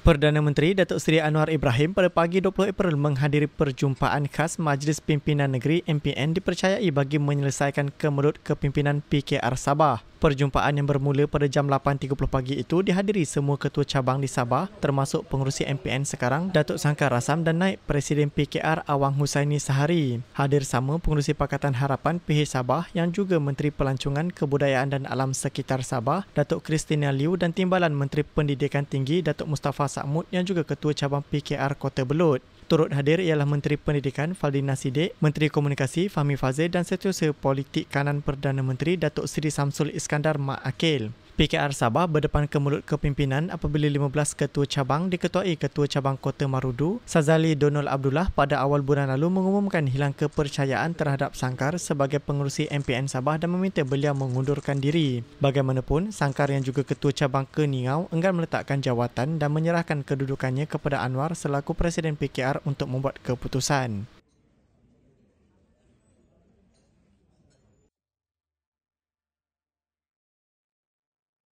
Perdana Menteri Datuk Seri Anwar Ibrahim pada pagi 20 April menghadiri perjumpaan khas Majlis Pimpinan Negeri MPN dipercayai bagi menyelesaikan kemelut kepimpinan PKR Sabah. Perjumpaan yang bermula pada jam 8.30 pagi itu dihadiri semua ketua cabang di Sabah termasuk pengurusi MPN sekarang Datuk Sangka Rasam dan naik Presiden PKR Awang Husaini Sahari. Hadir sama pengurusi Pakatan Harapan PH Sabah yang juga Menteri Pelancongan Kebudayaan dan Alam Sekitar Sabah Datuk Kristina Liu dan Timbalan Menteri Pendidikan Tinggi Datuk Mustafa Pasak Mut yang juga ketua cabang PKR Kota Belud. Turut hadir ialah Menteri Pendidikan Faldina Sidik, Menteri Komunikasi Fahmi Fazil dan Setiausaha Politik Kanan Perdana Menteri Datuk Seri Samsul Iskandar Mak Akil. PKR Sabah berdepan ke mulut kepimpinan apabila 15 ketua cabang diketuai ketua cabang Kota Marudu, Sazali Donol Abdullah pada awal bulan lalu mengumumkan hilang kepercayaan terhadap Sangkar sebagai pengurusi MPN Sabah dan meminta beliau mengundurkan diri. Bagaimanapun, Sangkar yang juga ketua cabang ke Ningau enggan meletakkan jawatan dan menyerahkan kedudukannya kepada Anwar selaku Presiden PKR untuk membuat keputusan.